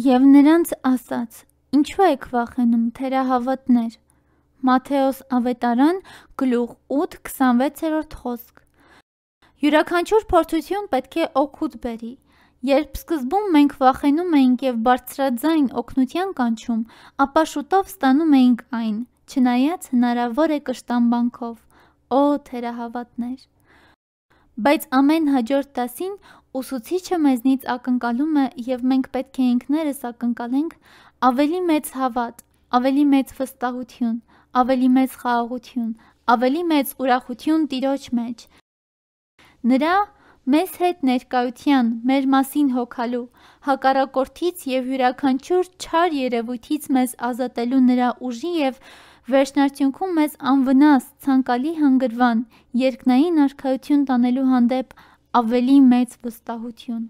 եւ նրանց ասաց. Ինչու եք վախենում թերահավատներ։ Մատթեոս ավետարան գլուխ 8:26-րդ խոսք։ Յուրաքանչյուր փորձություն պետք է օգուտ բերի։ Երբ սկզբում մենք վախենում էինք եւ բարձրաձայն օգնության կանչում, ապա շուտով ստանում էինք այն, չնայած հնարավոր է կշտամբանքով։ Օ, թերահավատներ։ Բայց ամեն հաջորդ դասին ուսուցիչը մեզնից ակնկալում է եւ մենք պետք է ինքներս ակնկալենք ավելի մեծ հավատ, ավելի մեծ վստահություն, ավելի մեծ խաղաղություն, ավելի մեծ ուրախություն Տիրոջ մեջ։ Նրա մեզ հետ ներկայության, մեր մասին հոգալու, հակառակորդից եւ յուրաքանչյուր չար երևույթից մեզ ազատելու նրա ուժի եւ վերջնարդյունքում մեզ անվնաս ցանկալի հանգրվան, երկնային արքայություն տանելու հանդեպ ավելի մեծ վստահություն։